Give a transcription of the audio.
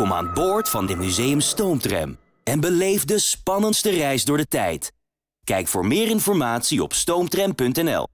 Kom aan boord van de museum Stoomtram en beleef de spannendste reis door de tijd. Kijk voor meer informatie op stoomtram.nl.